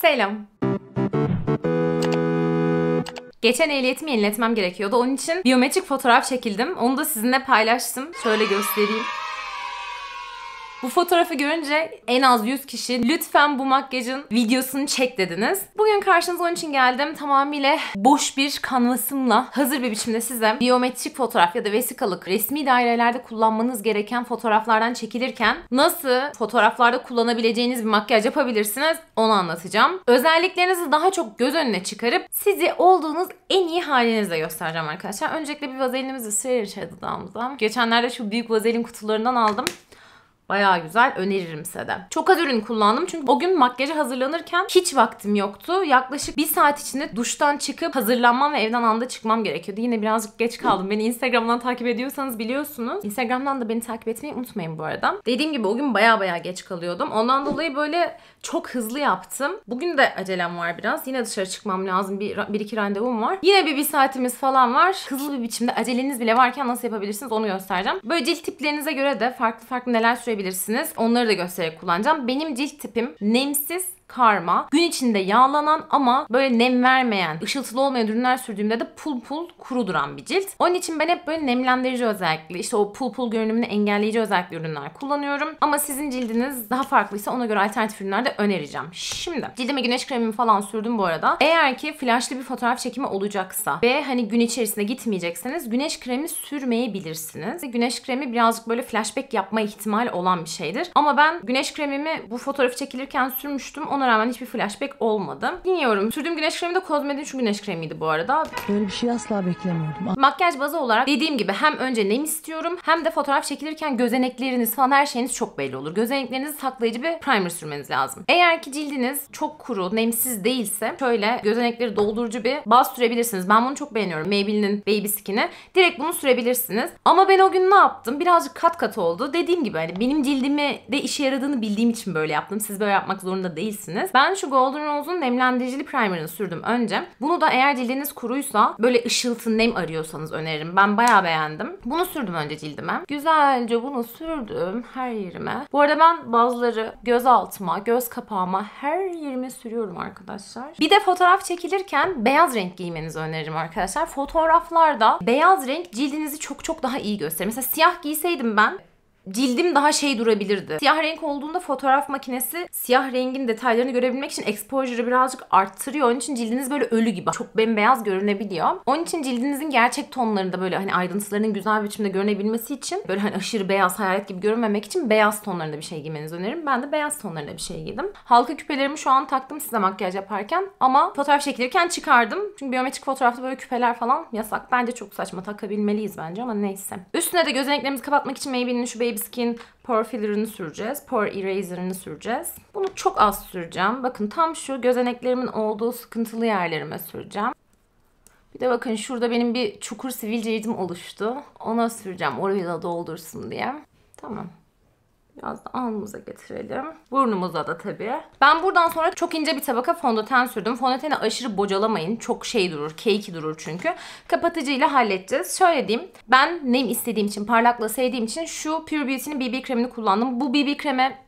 Selam. Geçen ehliyetimi yeniletmem gerekiyordu. Onun için biyometrik fotoğraf çekildim. Onu da sizinle paylaştım. Şöyle göstereyim. Bu fotoğrafı görünce en az 100 kişi lütfen bu makyajın videosunu çek dediniz. Bugün karşınıza onun için geldim. Tamamıyla boş bir kanvasımla hazır bir biçimde size biyometrik fotoğraf ya da vesikalık resmi dairelerde kullanmanız gereken fotoğraflardan çekilirken nasıl fotoğraflarda kullanabileceğiniz bir makyaj yapabilirsiniz onu anlatacağım. Özelliklerinizi daha çok göz önüne çıkarıp sizi olduğunuz en iyi halinizle göstereceğim arkadaşlar. Öncelikle bir vazelinimizi sürelim içeri dudağımıza. Geçenlerde şu büyük vazelin kutularından aldım. Baya güzel öneririm size de. Çok az ürün kullandım çünkü o gün makyaja hazırlanırken hiç vaktim yoktu. Yaklaşık bir saat içinde duştan çıkıp hazırlanmam ve evden anda çıkmam gerekiyordu. Yine birazcık geç kaldım. Beni Instagram'dan takip ediyorsanız biliyorsunuz. Instagram'dan da beni takip etmeyi unutmayın bu arada. Dediğim gibi o gün baya baya geç kalıyordum. Ondan dolayı böyle çok hızlı yaptım. Bugün de acelem var biraz. Yine dışarı çıkmam lazım. Bir, bir iki randevum var. Yine bir bir saatimiz falan var. Hızlı bir biçimde aceleniz bile varken nasıl yapabilirsiniz onu göstereceğim. Böyle cilt tiplerinize göre de farklı farklı neler sürebilirsiniz kullanabilirsiniz. Onları da göstererek kullanacağım. Benim cilt tipim nemsiz karma. Gün içinde yağlanan ama böyle nem vermeyen, ışıltılı olmayan ürünler sürdüğümde de pul pul kuru duran bir cilt. Onun için ben hep böyle nemlendirici özellikli, işte o pul pul görünümünü engelleyici özellikli ürünler kullanıyorum. Ama sizin cildiniz daha farklıysa ona göre alternatif ürünler de önereceğim. Şimdi cildime güneş kremimi falan sürdüm bu arada. Eğer ki flashlı bir fotoğraf çekimi olacaksa ve hani gün içerisinde gitmeyecekseniz güneş kremi sürmeyebilirsiniz. Güneş kremi birazcık böyle flashback yapma ihtimali olan bir şeydir. Ama ben güneş kremimi bu fotoğrafı çekilirken sürmüştüm. Ona ona rağmen hiçbir flashback olmadı. Dinliyorum. Sürdüğüm güneş kremi de Cosmed'in şu güneş kremiydi bu arada. Böyle bir şey asla beklemiyordum. Ah. Makyaj bazı olarak dediğim gibi hem önce nem istiyorum hem de fotoğraf çekilirken gözenekleriniz falan her şeyiniz çok belli olur. Gözeneklerinizi saklayıcı bir primer sürmeniz lazım. Eğer ki cildiniz çok kuru, nemsiz değilse şöyle gözenekleri doldurucu bir baz sürebilirsiniz. Ben bunu çok beğeniyorum. Maybelline'in Baby Skin'i. Direkt bunu sürebilirsiniz. Ama ben o gün ne yaptım? Birazcık kat kat oldu. Dediğim gibi hani benim cildime de işe yaradığını bildiğim için böyle yaptım. Siz böyle yapmak zorunda değilsiniz sürebilirsiniz. Ben şu Golden Rose'un nemlendiricili primerini sürdüm önce. Bunu da eğer cildiniz kuruysa böyle ışıltı nem arıyorsanız öneririm. Ben bayağı beğendim. Bunu sürdüm önce cildime. Güzelce bunu sürdüm her yerime. Bu arada ben bazıları göz altıma, göz kapağıma her yerime sürüyorum arkadaşlar. Bir de fotoğraf çekilirken beyaz renk giymenizi öneririm arkadaşlar. Fotoğraflarda beyaz renk cildinizi çok çok daha iyi gösterir. Mesela siyah giyseydim ben cildim daha şey durabilirdi. Siyah renk olduğunda fotoğraf makinesi siyah rengin detaylarını görebilmek için exposure'ı birazcık arttırıyor. Onun için cildiniz böyle ölü gibi. Çok bembeyaz görünebiliyor. Onun için cildinizin gerçek tonlarında böyle hani ayrıntılarının güzel bir biçimde görünebilmesi için böyle hani aşırı beyaz hayalet gibi görünmemek için beyaz tonlarında bir şey giymenizi öneririm. Ben de beyaz tonlarında bir şey giydim. Halka küpelerimi şu an taktım size makyaj yaparken ama fotoğraf çekilirken çıkardım. Çünkü biyometrik fotoğrafta böyle küpeler falan yasak. Bence çok saçma takabilmeliyiz bence ama neyse. Üstüne de gözeneklerimizi kapatmak için Maybelline'in şu Baby Skin Pore Filler'ını süreceğiz. Pore Eraser'ını süreceğiz. Bunu çok az süreceğim. Bakın tam şu gözeneklerimin olduğu sıkıntılı yerlerime süreceğim. Bir de bakın şurada benim bir çukur sivilce oluştu. Ona süreceğim orayı da doldursun diye. Tamam. Biraz da alnımıza getirelim. Burnumuza da tabii. Ben buradan sonra çok ince bir tabaka fondöten sürdüm. Fondöteni aşırı bocalamayın. Çok şey durur. Keyki durur çünkü. Kapatıcıyla halledeceğiz. Şöyle diyeyim. Ben nem istediğim için, parlaklığı sevdiğim için şu Pure Beauty'nin BB kremini kullandım. Bu BB kreme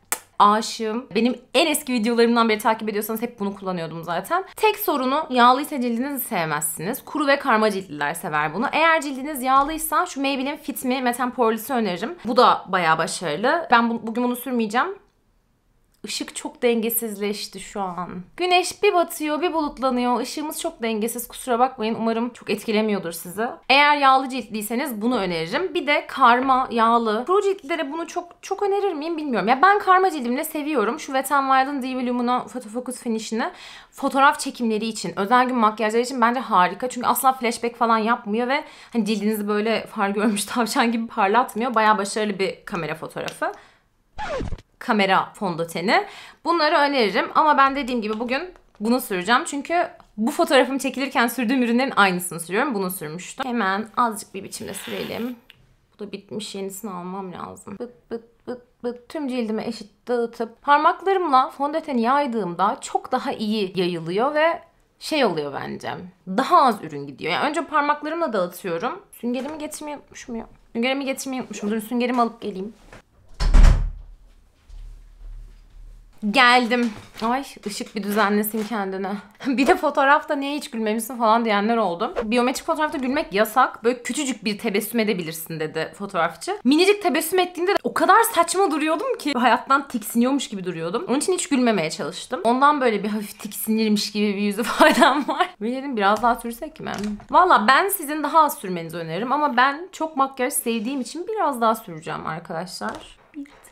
aşığım. Benim en eski videolarımdan beri takip ediyorsanız hep bunu kullanıyordum zaten. Tek sorunu yağlı ise cildinizi sevmezsiniz. Kuru ve karma ciltliler sever bunu. Eğer cildiniz yağlıysa şu Maybelline Fit Me Metamporlis'i öneririm. Bu da bayağı başarılı. Ben bu, bugün bunu sürmeyeceğim. Işık çok dengesizleşti şu an. Güneş bir batıyor bir bulutlanıyor. Işığımız çok dengesiz kusura bakmayın. Umarım çok etkilemiyordur sizi. Eğer yağlı ciltliyseniz bunu öneririm. Bir de karma yağlı. Pro ciltlere bunu çok çok önerir miyim bilmiyorum. Ya ben karma cildimle seviyorum. Şu Wet n Wild'ın DV Lumina Photofocus finishini fotoğraf çekimleri için, özel gün makyajları için bence harika. Çünkü asla flashback falan yapmıyor ve hani cildinizi böyle far görmüş tavşan gibi parlatmıyor. Baya başarılı bir kamera fotoğrafı kamera fondöteni. Bunları öneririm ama ben dediğim gibi bugün bunu süreceğim. Çünkü bu fotoğrafım çekilirken sürdüğüm ürünlerin aynısını sürüyorum. Bunu sürmüştüm. Hemen azıcık bir biçimde sürelim. Bu da bitmiş yenisini almam lazım. Bıt bıt bıt bıt tüm cildime eşit dağıtıp parmaklarımla fondöteni yaydığımda çok daha iyi yayılıyor ve şey oluyor bence. Daha az ürün gidiyor. Yani önce parmaklarımla dağıtıyorum. Süngerimi getirmeyi unutmuşum ya. Süngerimi getirmeyi unutmuşum. Dur süngerimi alıp geleyim. Geldim. Ay ışık bir düzenlesin kendine. bir de fotoğrafta niye hiç gülmemişsin falan diyenler oldu. Biyometrik fotoğrafta gülmek yasak. Böyle küçücük bir tebessüm edebilirsin dedi fotoğrafçı. Minicik tebessüm ettiğinde de o kadar saçma duruyordum ki hayattan tiksiniyormuş gibi duruyordum. Onun için hiç gülmemeye çalıştım. Ondan böyle bir hafif tiksinirmiş gibi bir yüzü faydam var. Bir dedim biraz daha sürsek mi? Valla ben sizin daha az sürmenizi öneririm ama ben çok makyaj sevdiğim için biraz daha süreceğim arkadaşlar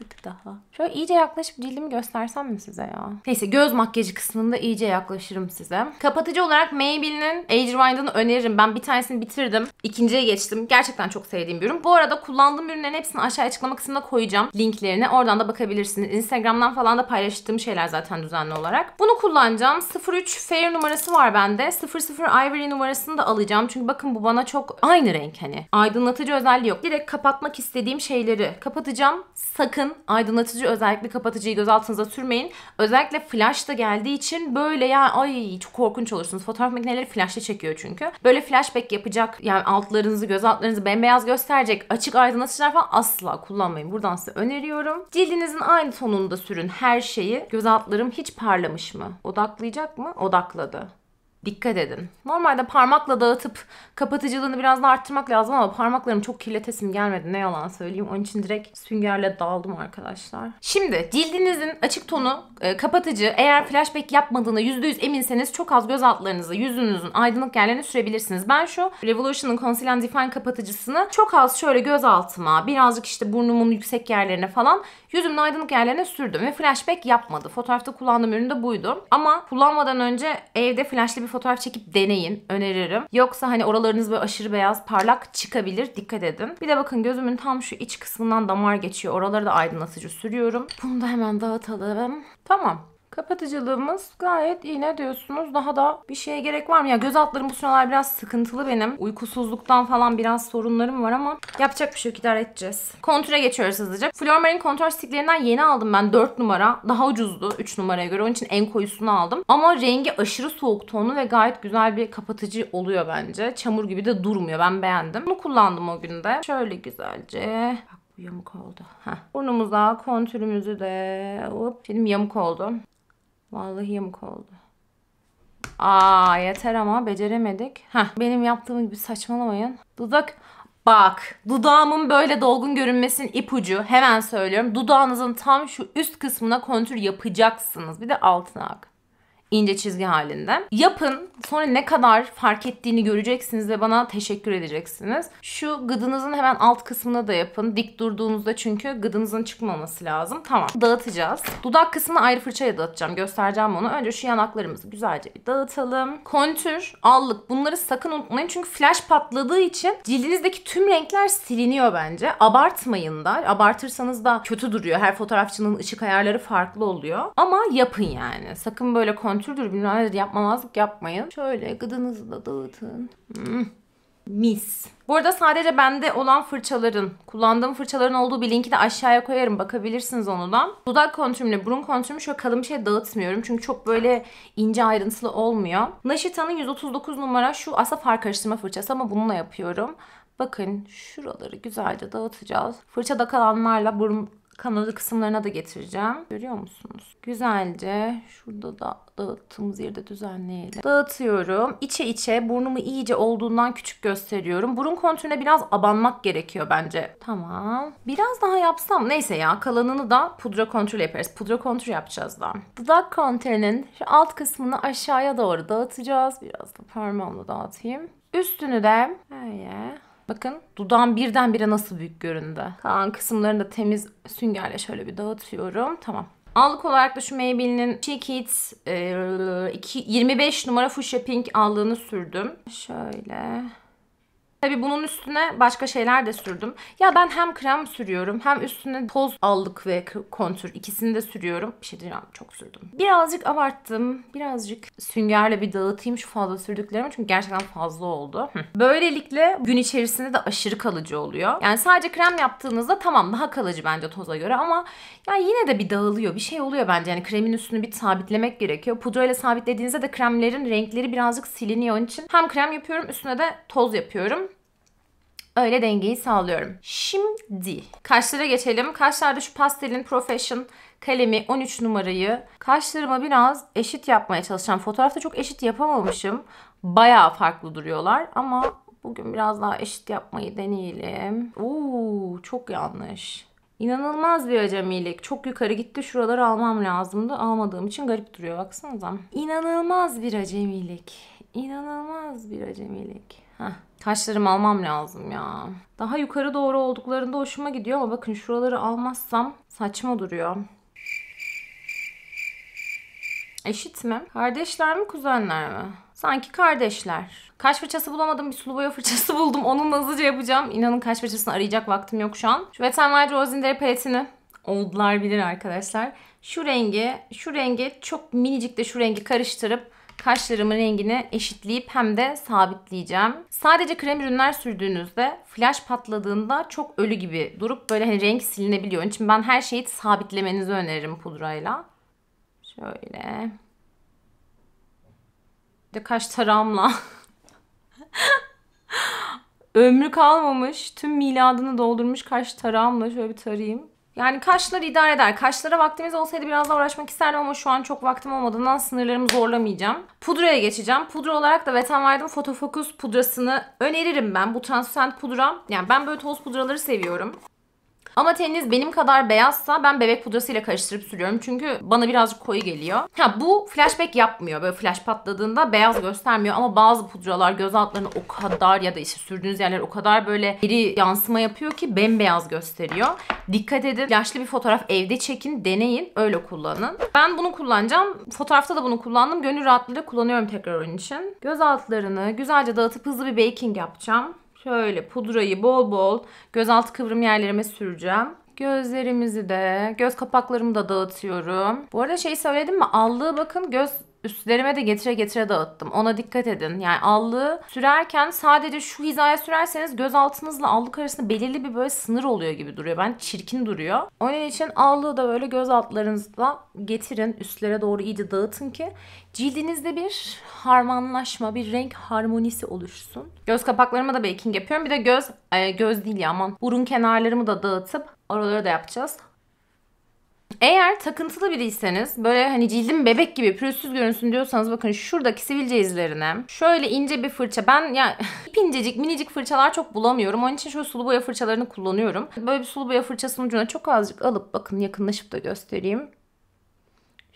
tık daha. Şöyle iyice yaklaşıp cildimi göstersem mi size ya? Neyse göz makyajı kısmında iyice yaklaşırım size. Kapatıcı olarak Maybelline'in Age Rewind'ını öneririm. Ben bir tanesini bitirdim. İkinciye geçtim. Gerçekten çok sevdiğim bir ürün. Bu arada kullandığım ürünlerin hepsini aşağı açıklama kısmına koyacağım. Linklerini. Oradan da bakabilirsiniz. Instagram'dan falan da paylaştığım şeyler zaten düzenli olarak. Bunu kullanacağım. 03 Fair numarası var bende. 00 Ivory numarasını da alacağım. Çünkü bakın bu bana çok aynı renk hani. Aydınlatıcı özelliği yok. Direkt kapatmak istediğim şeyleri kapatacağım. Sakın sakın aydınlatıcı özellikle kapatıcıyı gözaltınıza sürmeyin. Özellikle flash da geldiği için böyle ya ay çok korkunç olursunuz. Fotoğraf makineleri flashla çekiyor çünkü. Böyle flashback yapacak yani altlarınızı göz altlarınızı bembeyaz gösterecek açık aydınlatıcılar falan asla kullanmayın. Buradan size öneriyorum. Cildinizin aynı tonunda sürün her şeyi. Göz altlarım hiç parlamış mı? Odaklayacak mı? Odakladı dikkat edin. Normalde parmakla dağıtıp kapatıcılığını biraz da arttırmak lazım ama parmaklarım çok kirletesim gelmedi ne yalan söyleyeyim. Onun için direkt süngerle daldım arkadaşlar. Şimdi cildinizin açık tonu e, kapatıcı eğer flashback yapmadığına %100 eminseniz çok az göz altlarınızı, yüzünüzün aydınlık yerlerine sürebilirsiniz. Ben şu Revolution'ın Conceal and Define kapatıcısını çok az şöyle göz altıma birazcık işte burnumun yüksek yerlerine falan yüzümün aydınlık yerlerine sürdüm ve flashback yapmadı. Fotoğrafta kullandığım ürün de buydu. Ama kullanmadan önce evde flashlı bir fotoğraf çekip deneyin. Öneririm. Yoksa hani oralarınız böyle aşırı beyaz parlak çıkabilir. Dikkat edin. Bir de bakın gözümün tam şu iç kısmından damar geçiyor. Oraları da aydınlatıcı sürüyorum. Bunu da hemen dağıtalım. Tamam. Kapatıcılığımız gayet iyi ne diyorsunuz? Daha da bir şeye gerek var mı? Ya göz altlarım bu sıralar biraz sıkıntılı benim. Uykusuzluktan falan biraz sorunlarım var ama yapacak bir şey yok idare edeceğiz. Kontüre geçiyoruz hızlıca. Flormer'in kontör stiklerinden yeni aldım ben 4 numara. Daha ucuzdu 3 numaraya göre. Onun için en koyusunu aldım. Ama rengi aşırı soğuk tonu ve gayet güzel bir kapatıcı oluyor bence. Çamur gibi de durmuyor. Ben beğendim. Bunu kullandım o günde. Şöyle güzelce. Bak yamuk oldu. Heh. Burnumuza, kontürümüzü de hop Benim yamuk oldu. Vallahi yamuk oldu. Aa yeter ama beceremedik. Heh, benim yaptığım gibi saçmalamayın. Dudak Bak dudağımın böyle dolgun görünmesinin ipucu hemen söylüyorum. Dudağınızın tam şu üst kısmına kontür yapacaksınız. Bir de altına ak ince çizgi halinde. Yapın. Sonra ne kadar fark ettiğini göreceksiniz ve bana teşekkür edeceksiniz. Şu gıdınızın hemen alt kısmına da yapın. Dik durduğunuzda çünkü gıdınızın çıkmaması lazım. Tamam. Dağıtacağız. Dudak kısmını ayrı fırçaya dağıtacağım. Göstereceğim onu. Önce şu yanaklarımızı güzelce bir dağıtalım. Kontür, allık bunları sakın unutmayın. Çünkü flash patladığı için cildinizdeki tüm renkler siliniyor bence. Abartmayın da. Abartırsanız da kötü duruyor. Her fotoğrafçının ışık ayarları farklı oluyor. Ama yapın yani. Sakın böyle kontür türdür bilmem yapmamazlık yapmayın. Şöyle gıdınızı da dağıtın. Hmm. Mis. Bu arada sadece bende olan fırçaların, kullandığım fırçaların olduğu bir linki de aşağıya koyarım. Bakabilirsiniz onu Dudak kontürümle burun kontürümü şöyle kalın bir şey dağıtmıyorum. Çünkü çok böyle ince ayrıntılı olmuyor. Naşita'nın 139 numara şu asa far karıştırma fırçası ama bununla yapıyorum. Bakın şuraları güzelce dağıtacağız. Fırçada kalanlarla burun kanalı kısımlarına da getireceğim. Görüyor musunuz? Güzelce şurada da dağıttığımız yerde düzenleyelim. Dağıtıyorum. İçe içe burnumu iyice olduğundan küçük gösteriyorum. Burun kontürüne biraz abanmak gerekiyor bence. Tamam. Biraz daha yapsam. Neyse ya kalanını da pudra kontrol yaparız. Pudra kontür yapacağız da. Dudak kontürünün şu alt kısmını aşağıya doğru dağıtacağız. Biraz da parmağımla dağıtayım. Üstünü de böyle Bakın dudağım birdenbire nasıl büyük göründü. Kalan kısımlarını da temiz süngerle şöyle bir dağıtıyorum. Tamam. Allık olarak da şu Maybelline Chic It e, 25 numara Fuchsia Pink allığını sürdüm. Şöyle Tabi bunun üstüne başka şeyler de sürdüm. Ya ben hem krem sürüyorum hem üstüne toz aldık ve kontür ikisini de sürüyorum. Bir şey diyeceğim çok sürdüm. Birazcık abarttım. Birazcık süngerle bir dağıtayım şu fazla sürdüklerimi çünkü gerçekten fazla oldu. Böylelikle gün içerisinde de aşırı kalıcı oluyor. Yani sadece krem yaptığınızda tamam daha kalıcı bence toza göre ama ya yine de bir dağılıyor. Bir şey oluyor bence. Yani kremin üstünü bir sabitlemek gerekiyor. Pudrayla sabitlediğinizde de kremlerin renkleri birazcık siliniyor. Onun için hem krem yapıyorum üstüne de toz yapıyorum öyle dengeyi sağlıyorum. Şimdi kaşlara geçelim. Kaşlarda şu pastelin Profession kalemi 13 numarayı kaşlarıma biraz eşit yapmaya çalışacağım. Fotoğrafta çok eşit yapamamışım. Bayağı farklı duruyorlar ama bugün biraz daha eşit yapmayı deneyelim. Oo çok yanlış. İnanılmaz bir acemilik. Çok yukarı gitti. Şuraları almam lazımdı. Almadığım için garip duruyor. Baksanıza. İnanılmaz bir acemilik. İnanılmaz bir acemilik. Heh. Kaşlarımı almam lazım ya. Daha yukarı doğru olduklarında hoşuma gidiyor ama bakın şuraları almazsam saçma duruyor. Eşit mi? Kardeşler mi kuzenler mi? Sanki kardeşler. Kaş fırçası bulamadım. Bir sulu boya fırçası buldum. Onunla hızlıca yapacağım. İnanın kaş fırçasını arayacak vaktim yok şu an. Şu Wet n Rosendere paletini oldular bilir arkadaşlar. Şu rengi, şu rengi çok minicik de şu rengi karıştırıp kaşlarımın rengini eşitleyip hem de sabitleyeceğim. Sadece krem ürünler sürdüğünüzde flash patladığında çok ölü gibi durup böyle hani renk silinebiliyor. Onun için ben her şeyi sabitlemenizi öneririm pudrayla. Şöyle. Bir de kaş tarağımla. Ömrü kalmamış. Tüm miladını doldurmuş kaş tarağımla şöyle bir tarayayım. Yani kaşları idare eder. Kaşlara vaktimiz olsaydı biraz daha uğraşmak isterdim ama şu an çok vaktim olmadığından sınırlarımı zorlamayacağım. Pudraya geçeceğim. Pudra olarak da Veten Verdim Fotofokus pudrasını öneririm ben. Bu translucent pudram. Yani ben böyle toz pudraları seviyorum. Ama teniniz benim kadar beyazsa ben bebek pudrasıyla karıştırıp sürüyorum. Çünkü bana birazcık koyu geliyor. Ha bu flashback yapmıyor. Böyle flash patladığında beyaz göstermiyor ama bazı pudralar göz altlarını o kadar ya da işte sürdüğünüz yerler o kadar böyle geri yansıma yapıyor ki bembeyaz gösteriyor. Dikkat edin. Yaşlı bir fotoğraf evde çekin, deneyin, öyle kullanın. Ben bunu kullanacağım. Fotoğrafta da bunu kullandım. Gönül rahatlığıyla kullanıyorum tekrar onun için. Göz altlarını güzelce dağıtıp hızlı bir baking yapacağım. Şöyle pudrayı bol bol gözaltı kıvrım yerlerime süreceğim. Gözlerimizi de, göz kapaklarımı da dağıtıyorum. Bu arada şey söyledim mi? Allığı bakın göz üstlerime de getire getire dağıttım. Ona dikkat edin. Yani allığı sürerken sadece şu hizaya sürerseniz göz altınızla allık arasında belirli bir böyle sınır oluyor gibi duruyor. Ben çirkin duruyor. Onun için allığı da böyle göz altlarınızla getirin. Üstlere doğru iyice dağıtın ki cildinizde bir harmanlaşma, bir renk harmonisi oluşsun. Göz kapaklarıma da baking yapıyorum. Bir de göz, e, göz değil ya aman burun kenarlarımı da dağıtıp oraları da yapacağız. Eğer takıntılı biriyseniz böyle hani cildim bebek gibi pürüzsüz görünsün diyorsanız bakın şuradaki sivilce izlerine şöyle ince bir fırça ben ya ip incecik minicik fırçalar çok bulamıyorum. Onun için şöyle sulu boya fırçalarını kullanıyorum. Böyle bir sulu boya fırçasının ucuna çok azıcık alıp bakın yakınlaşıp da göstereyim.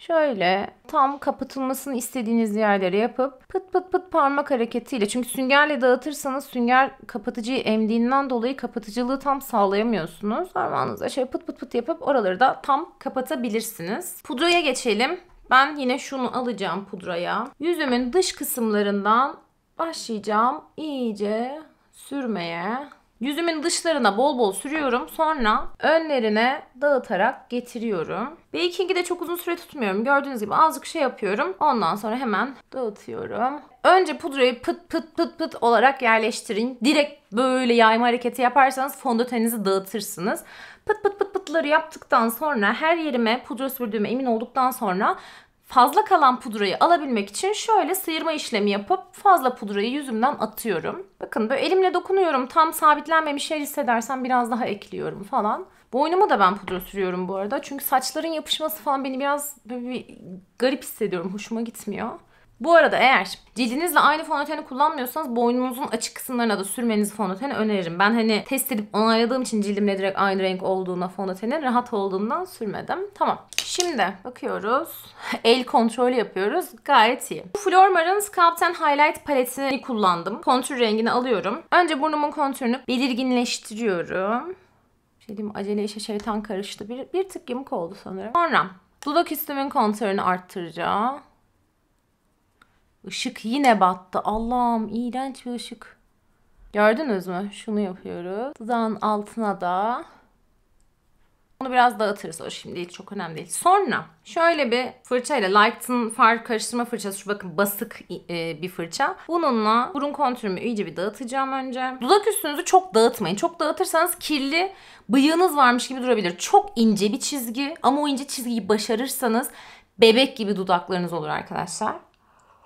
Şöyle tam kapatılmasını istediğiniz yerlere yapıp pıt pıt pıt parmak hareketiyle çünkü süngerle dağıtırsanız sünger kapatıcıyı emdiğinden dolayı kapatıcılığı tam sağlayamıyorsunuz. Parmağınızla şöyle pıt pıt pıt yapıp oraları da tam kapatabilirsiniz. Pudraya geçelim. Ben yine şunu alacağım pudraya. Yüzümün dış kısımlarından başlayacağım iyice sürmeye. Yüzümün dışlarına bol bol sürüyorum. Sonra önlerine dağıtarak getiriyorum. Baking'i de çok uzun süre tutmuyorum. Gördüğünüz gibi azıcık şey yapıyorum. Ondan sonra hemen dağıtıyorum. Önce pudrayı pıt pıt pıt pıt olarak yerleştirin. Direkt böyle yayma hareketi yaparsanız fondötenizi dağıtırsınız. Pıt pıt pıt pıtları yaptıktan sonra her yerime pudra sürdüğüme emin olduktan sonra Fazla kalan pudrayı alabilmek için şöyle sıyırma işlemi yapıp fazla pudrayı yüzümden atıyorum. Bakın böyle elimle dokunuyorum. Tam sabitlenmemiş yer hissedersem biraz daha ekliyorum falan. Boynuma da ben pudra sürüyorum bu arada. Çünkü saçların yapışması falan beni biraz böyle bir garip hissediyorum. Hoşuma gitmiyor. Bu arada eğer cildinizle aynı fondöteni kullanmıyorsanız boynunuzun açık kısımlarına da sürmenizi fondöteni öneririm. Ben hani test edip onayladığım için cildimle direkt aynı renk olduğuna fondötenin rahat olduğundan sürmedim. Tamam. Şimdi bakıyoruz. El kontrolü yapıyoruz. Gayet iyi. Bu Flormar'ın Sculpt and Highlight paletini kullandım. Kontür rengini alıyorum. Önce burnumun kontürünü belirginleştiriyorum. Şey diyeyim, acele işe şeytan karıştı. Bir, bir tık yamuk oldu sanırım. Sonra dudak üstümün kontürünü arttıracağım. Işık yine battı. Allah'ım iğrenç bir ışık. Gördünüz mü? Şunu yapıyoruz. Dudağın altına da onu biraz dağıtırız o şimdi çok önemli değil. Sonra şöyle bir fırçayla Lighten far karıştırma fırçası şu bakın basık e, bir fırça. Bununla burun kontürümü iyice bir dağıtacağım önce. Dudak üstünüzü çok dağıtmayın. Çok dağıtırsanız kirli bıyığınız varmış gibi durabilir. Çok ince bir çizgi ama o ince çizgiyi başarırsanız bebek gibi dudaklarınız olur arkadaşlar.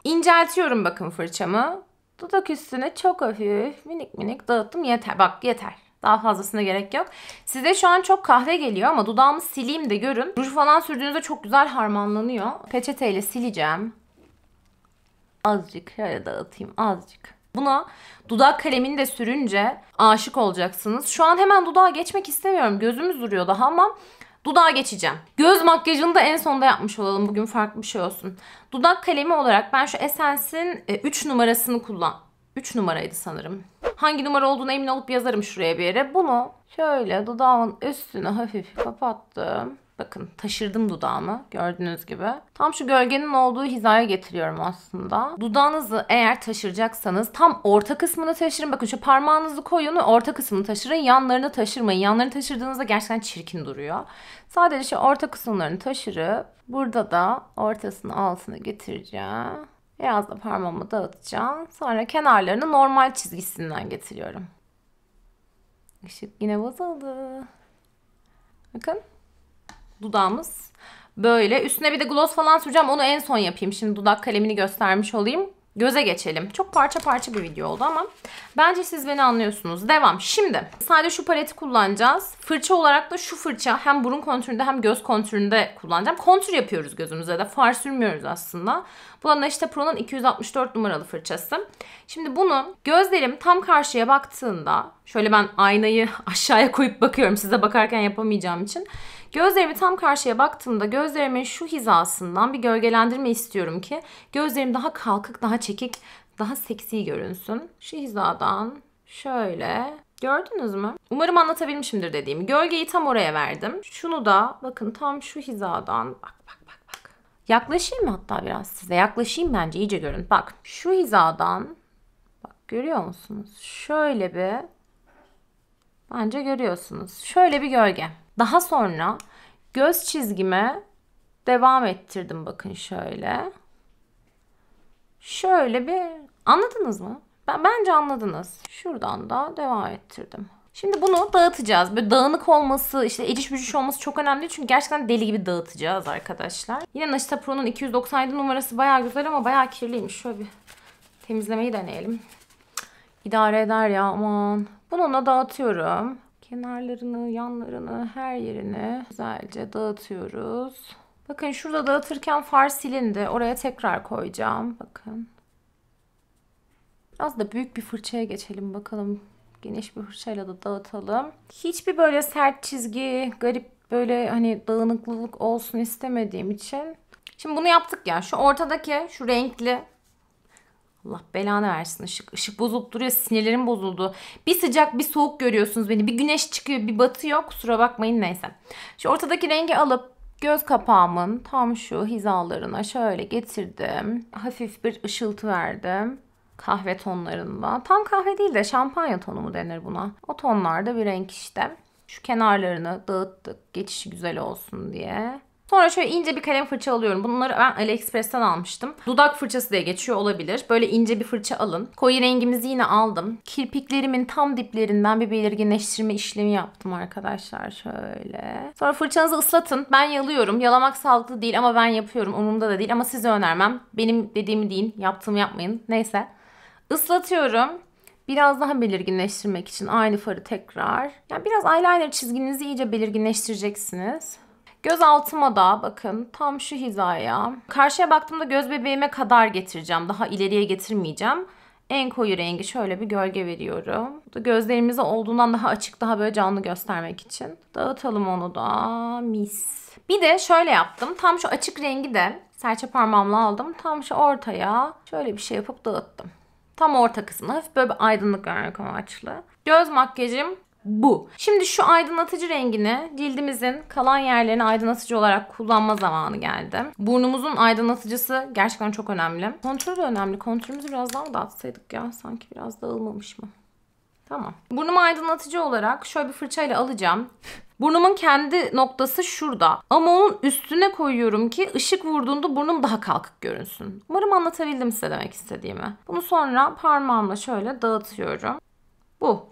İnceltiyorum bakın fırçamı. Dudak üstüne çok hafif minik minik dağıttım. Yeter bak yeter. Daha fazlasına gerek yok. Size şu an çok kahve geliyor ama dudağımı sileyim de görün. Ruj falan sürdüğünüzde çok güzel harmanlanıyor. Peçeteyle sileceğim. Azıcık şöyle dağıtayım azıcık. Buna dudak kalemini de sürünce aşık olacaksınız. Şu an hemen dudağa geçmek istemiyorum. Gözümüz duruyor daha ama Dudağa geçeceğim. Göz makyajını da en sonda yapmış olalım. Bugün farklı bir şey olsun. Dudak kalemi olarak ben şu Essence'in 3 e, numarasını kullan. 3 numaraydı sanırım. Hangi numara olduğunu emin olup yazarım şuraya bir yere. Bunu şöyle dudağın üstüne hafif kapattım. Bakın taşırdım dudağımı gördüğünüz gibi. Tam şu gölgenin olduğu hizaya getiriyorum aslında. Dudağınızı eğer taşıracaksanız tam orta kısmını taşırın. Bakın şu parmağınızı koyun orta kısmını taşırın. Yanlarını taşırmayın. Yanlarını taşırdığınızda gerçekten çirkin duruyor. Sadece şu orta kısımlarını taşırıp burada da ortasını altına getireceğim. Biraz da parmağımı dağıtacağım. Sonra kenarlarını normal çizgisinden getiriyorum. Işık yine bozuldu. Bakın dudağımız böyle. Üstüne bir de gloss falan süreceğim. Onu en son yapayım. Şimdi dudak kalemini göstermiş olayım. Göze geçelim. Çok parça parça bir video oldu ama bence siz beni anlıyorsunuz. Devam. Şimdi sadece şu paleti kullanacağız. Fırça olarak da şu fırça hem burun kontüründe hem göz kontüründe kullanacağım. Kontür yapıyoruz gözümüze de. Far sürmüyoruz aslında. Bu da Neşte Pro'nun 264 numaralı fırçası. Şimdi bunu gözlerim tam karşıya baktığında Şöyle ben aynayı aşağıya koyup bakıyorum size bakarken yapamayacağım için. Gözlerimi tam karşıya baktığımda gözlerimin şu hizasından bir gölgelendirme istiyorum ki gözlerim daha kalkık, daha çekik, daha seksi görünsün. Şu hizadan şöyle Gördünüz mü? Umarım anlatabilmişimdir dediğim. Gölgeyi tam oraya verdim. Şunu da bakın tam şu hizadan bak bak bak bak. Yaklaşayım mı hatta biraz size? Yaklaşayım bence iyice görün. Bak şu hizadan bak görüyor musunuz? Şöyle bir Bence görüyorsunuz. Şöyle bir gölge. Daha sonra göz çizgime devam ettirdim bakın şöyle. Şöyle bir anladınız mı? Ben, bence anladınız. Şuradan da devam ettirdim. Şimdi bunu dağıtacağız. Böyle dağınık olması, işte eciş bücüş olması çok önemli. Çünkü gerçekten deli gibi dağıtacağız arkadaşlar. Yine Naşita Pro'nun 297 numarası baya güzel ama baya kirliymiş. Şöyle bir temizlemeyi deneyelim. İdare eder ya aman. Bununla dağıtıyorum. Kenarlarını, yanlarını, her yerini güzelce dağıtıyoruz. Bakın şurada dağıtırken far silindi. Oraya tekrar koyacağım. Bakın. Biraz da büyük bir fırçaya geçelim bakalım. Geniş bir fırçayla da dağıtalım. Hiçbir böyle sert çizgi, garip böyle hani dağınıklılık olsun istemediğim için. Şimdi bunu yaptık ya. Şu ortadaki, şu renkli Allah belanı versin ışık. Işık bozulup duruyor. Sinirlerim bozuldu. Bir sıcak bir soğuk görüyorsunuz beni. Bir güneş çıkıyor bir batıyor. Kusura bakmayın neyse. Şu ortadaki rengi alıp göz kapağımın tam şu hizalarına şöyle getirdim. Hafif bir ışıltı verdim. Kahve tonlarında. Tam kahve değil de şampanya tonu mu denir buna? O tonlarda bir renk işte. Şu kenarlarını dağıttık geçişi güzel olsun diye. Sonra şöyle ince bir kalem fırça alıyorum. Bunları ben AliExpress'ten almıştım. Dudak fırçası diye geçiyor olabilir. Böyle ince bir fırça alın. Koyu rengimizi yine aldım. Kirpiklerimin tam diplerinden bir belirginleştirme işlemi yaptım arkadaşlar. Şöyle. Sonra fırçanızı ıslatın. Ben yalıyorum. Yalamak sağlıklı değil ama ben yapıyorum. Umurumda da değil ama size önermem. Benim dediğimi deyin. Yaptığımı yapmayın. Neyse. Islatıyorum. Biraz daha belirginleştirmek için aynı farı tekrar. Yani biraz eyeliner çizginizi iyice belirginleştireceksiniz. Göz altıma da bakın tam şu hizaya. Karşıya baktığımda göz bebeğime kadar getireceğim. Daha ileriye getirmeyeceğim. En koyu rengi şöyle bir gölge veriyorum. Gözlerimizi olduğundan daha açık, daha böyle canlı göstermek için. Dağıtalım onu da. Mis. Bir de şöyle yaptım. Tam şu açık rengi de serçe parmağımla aldım. Tam şu ortaya şöyle bir şey yapıp dağıttım. Tam orta kısmına hafif böyle bir aydınlık vermek amaçlı. Göz makyajım bu. Şimdi şu aydınlatıcı rengini cildimizin kalan yerlerini aydınlatıcı olarak kullanma zamanı geldi. Burnumuzun aydınlatıcısı gerçekten çok önemli. Kontür de önemli. Kontürümüzü biraz daha mı dağıtsaydık ya? Sanki biraz dağılmamış mı? Tamam. Burnumu aydınlatıcı olarak şöyle bir fırçayla alacağım. Burnumun kendi noktası şurada. Ama onun üstüne koyuyorum ki ışık vurduğunda burnum daha kalkık görünsün. Umarım anlatabildim size demek istediğimi. Bunu sonra parmağımla şöyle dağıtıyorum. Bu.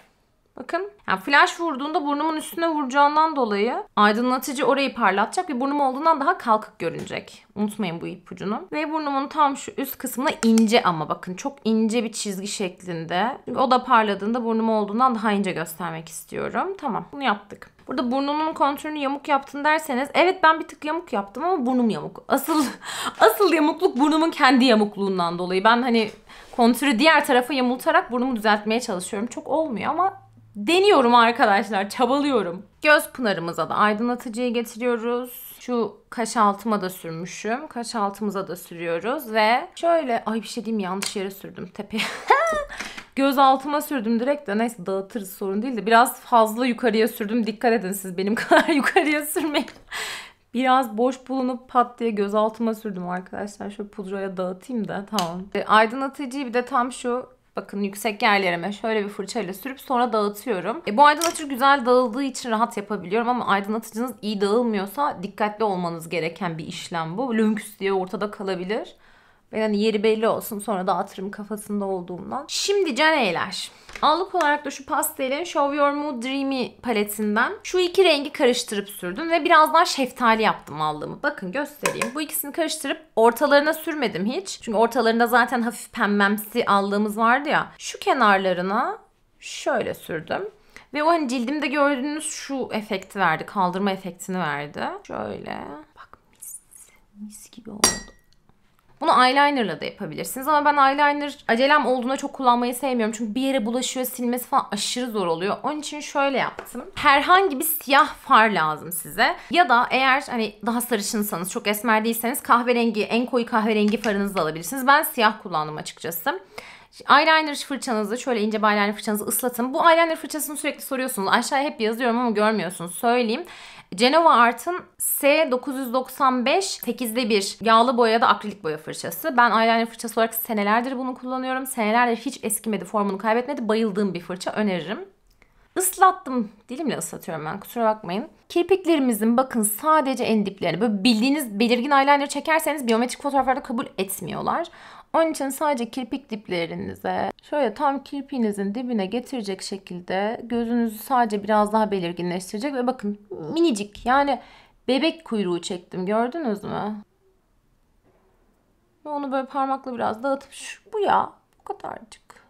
Bakın yani flash vurduğunda burnumun üstüne vuracağından dolayı aydınlatıcı orayı parlatacak ve burnum olduğundan daha kalkık görünecek. Unutmayın bu ipucunu. Ve burnumun tam şu üst kısmına ince ama bakın çok ince bir çizgi şeklinde. o da parladığında burnum olduğundan daha ince göstermek istiyorum. Tamam bunu yaptık. Burada burnumun kontürünü yamuk yaptın derseniz evet ben bir tık yamuk yaptım ama burnum yamuk. Asıl asıl yamukluk burnumun kendi yamukluğundan dolayı. Ben hani kontürü diğer tarafa yamultarak burnumu düzeltmeye çalışıyorum. Çok olmuyor ama Deniyorum arkadaşlar, çabalıyorum. Göz pınarımıza da aydınlatıcıyı getiriyoruz. Şu kaş altıma da sürmüşüm. Kaş altımıza da sürüyoruz ve şöyle ay bir şey diyeyim yanlış yere sürdüm tepeye. göz altıma sürdüm direkt de neyse dağıtırız sorun değil de biraz fazla yukarıya sürdüm. Dikkat edin siz benim kadar yukarıya sürmeyin. Biraz boş bulunup pat diye göz altıma sürdüm arkadaşlar. Şöyle pudraya dağıtayım da tamam. E, aydınlatıcıyı bir de tam şu Bakın yüksek yerlerime şöyle bir fırçayla sürüp sonra dağıtıyorum. E, bu aydınlatıcı güzel dağıldığı için rahat yapabiliyorum ama aydınlatıcınız iyi dağılmıyorsa dikkatli olmanız gereken bir işlem bu. Lünks diye ortada kalabilir. Ben hani yeri belli olsun sonra dağıtırım kafasında olduğumdan. Şimdi caneyler. Allık olarak da şu pastelin Show Your Mood Dreamy paletinden şu iki rengi karıştırıp sürdüm ve biraz daha şeftali yaptım allığımı. Bakın göstereyim. Bu ikisini karıştırıp ortalarına sürmedim hiç. Çünkü ortalarında zaten hafif pembemsi aldığımız vardı ya. Şu kenarlarına şöyle sürdüm. Ve o hani cildimde gördüğünüz şu efekti verdi. Kaldırma efektini verdi. Şöyle. Bak mis, mis gibi oldu. Bunu eyelinerla da yapabilirsiniz ama ben eyeliner acelem olduğunda çok kullanmayı sevmiyorum. Çünkü bir yere bulaşıyor silmesi falan aşırı zor oluyor. Onun için şöyle yaptım. Herhangi bir siyah far lazım size. Ya da eğer hani daha sarışınsanız çok esmer değilseniz kahverengi en koyu kahverengi farınızı alabilirsiniz. Ben siyah kullandım açıkçası. Eyeliner fırçanızı şöyle ince bir eyeliner fırçanızı ıslatın. Bu eyeliner fırçasını sürekli soruyorsunuz. Aşağıya hep yazıyorum ama görmüyorsunuz. Söyleyeyim. Genova Art'ın S995 8'de 1 yağlı boya da akrilik boya fırçası. Ben eyeliner fırçası olarak senelerdir bunu kullanıyorum. Senelerdir hiç eskimedi, formunu kaybetmedi. Bayıldığım bir fırça öneririm. Islattım. Dilimle ıslatıyorum ben kusura bakmayın. Kirpiklerimizin bakın sadece en diplerini böyle bildiğiniz belirgin eyeliner çekerseniz biyometrik fotoğraflarda kabul etmiyorlar. Onun için sadece kirpik diplerinize şöyle tam kirpiğinizin dibine getirecek şekilde gözünüzü sadece biraz daha belirginleştirecek ve bakın minicik yani bebek kuyruğu çektim gördünüz mü? Ve onu böyle parmakla biraz dağıtıp şu, bu ya bu kadarcık.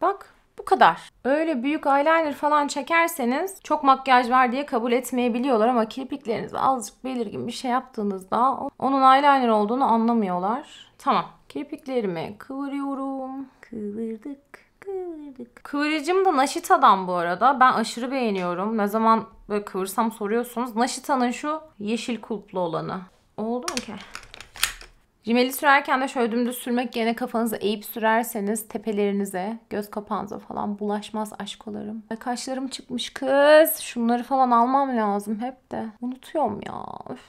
Bak kadar. Öyle büyük eyeliner falan çekerseniz çok makyaj var diye kabul etmeyebiliyorlar ama kirpiklerinizi azıcık belirgin bir şey yaptığınızda onun eyeliner olduğunu anlamıyorlar. Tamam. Kirpiklerimi kıvırıyorum. Kıvırdık kıvırdık. Kıvırcım da Naşita'dan bu arada. Ben aşırı beğeniyorum. Ne zaman böyle kıvırsam soruyorsunuz. Naşita'nın şu yeşil kulplu olanı. Oldu mu ki? Jimeli sürerken de şöyle dümdüz sürmek yerine kafanızı eğip sürerseniz tepelerinize, göz kapağınıza falan bulaşmaz aşkolarım. Kaşlarım çıkmış kız. Şunları falan almam lazım hep de. Unutuyorum ya. Üf.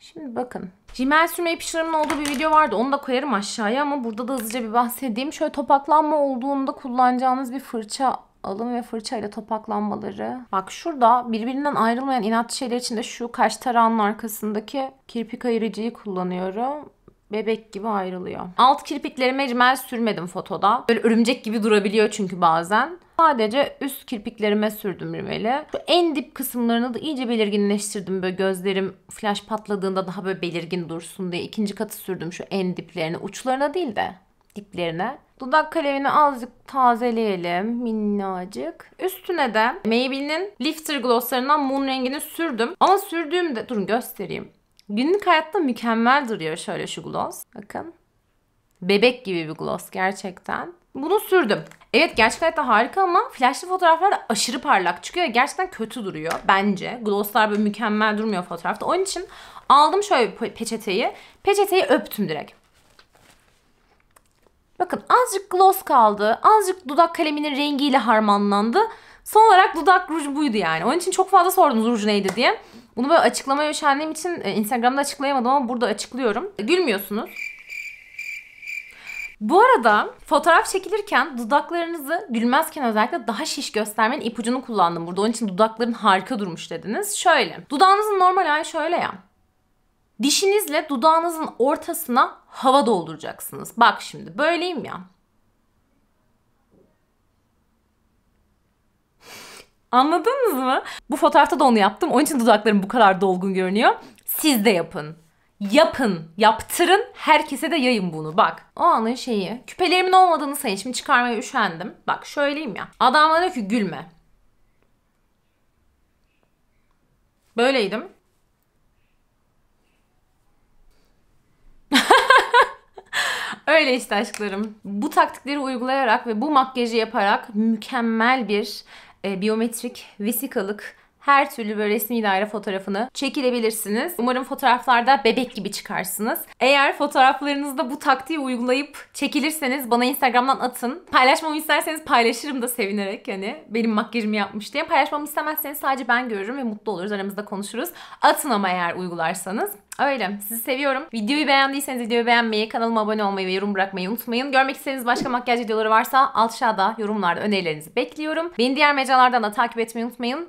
Şimdi bakın. Rimel sürmeyi yapışlarımın olduğu bir video vardı. Onu da koyarım aşağıya ama burada da hızlıca bir bahsedeyim. Şöyle topaklanma olduğunda kullanacağınız bir fırça Alım ve fırçayla topaklanmaları. Bak şurada birbirinden ayrılmayan inatçı şeyler için de şu kaş tarağının arkasındaki kirpik ayırıcıyı kullanıyorum bebek gibi ayrılıyor. Alt kirpikleri mecmel sürmedim fotoda. Böyle örümcek gibi durabiliyor çünkü bazen. Sadece üst kirpiklerime sürdüm riveli. Şu en dip kısımlarını da iyice belirginleştirdim. Böyle gözlerim flash patladığında daha böyle belirgin dursun diye ikinci katı sürdüm şu en diplerine. Uçlarına değil de diplerine. Dudak kalemini azıcık tazeleyelim minnacık. Üstüne de Maybelline'in Lifter Glosslarından Moon rengini sürdüm. Ama sürdüğümde durun göstereyim. Günlük hayatta mükemmel duruyor şöyle şu gloss. Bakın. Bebek gibi bir gloss gerçekten. Bunu sürdüm. Evet gerçek hayatta harika ama flashlı fotoğraflarda aşırı parlak çıkıyor gerçekten kötü duruyor bence. Glosslar böyle mükemmel durmuyor fotoğrafta. Onun için aldım şöyle peçeteyi. Peçeteyi öptüm direkt. Bakın azıcık gloss kaldı. Azıcık dudak kaleminin rengiyle harmanlandı. Son olarak dudak ruj buydu yani. Onun için çok fazla sordunuz ruj neydi diye. Bunu böyle açıklamaya üşendiğim için e, Instagram'da açıklayamadım ama burada açıklıyorum. E, gülmüyorsunuz. Bu arada fotoğraf çekilirken dudaklarınızı gülmezken özellikle daha şiş göstermenin ipucunu kullandım burada. Onun için dudakların harika durmuş dediniz. Şöyle. Dudağınızın normal hali şöyle ya. Dişinizle dudağınızın ortasına hava dolduracaksınız. Bak şimdi böyleyim ya. Anladınız mı? Bu fotoğrafta da onu yaptım. Onun için dudaklarım bu kadar dolgun görünüyor. Siz de yapın. Yapın, yaptırın, herkese de yayın bunu bak. O anın şeyi. Küpelerimin olmadığını sayın. Şimdi çıkarmaya üşendim. Bak şöyleyim ya. Adam diyor ki gülme. Böyleydim. Öyle işte aşklarım. Bu taktikleri uygulayarak ve bu makyajı yaparak mükemmel bir e, biyometrik vesikalık her türlü böyle resmi daire fotoğrafını çekilebilirsiniz. Umarım fotoğraflarda bebek gibi çıkarsınız. Eğer fotoğraflarınızda bu taktiği uygulayıp çekilirseniz bana Instagram'dan atın. Paylaşmamı isterseniz paylaşırım da sevinerek yani benim makyajımı yapmış diye. Paylaşmamı istemezseniz sadece ben görürüm ve mutlu oluruz. Aramızda konuşuruz. Atın ama eğer uygularsanız. Öyle. Sizi seviyorum. Videoyu beğendiyseniz videoyu beğenmeyi, kanalıma abone olmayı ve yorum bırakmayı unutmayın. Görmek istediğiniz başka makyaj videoları varsa aşağıda yorumlarda önerilerinizi bekliyorum. Beni diğer mecralardan da takip etmeyi unutmayın.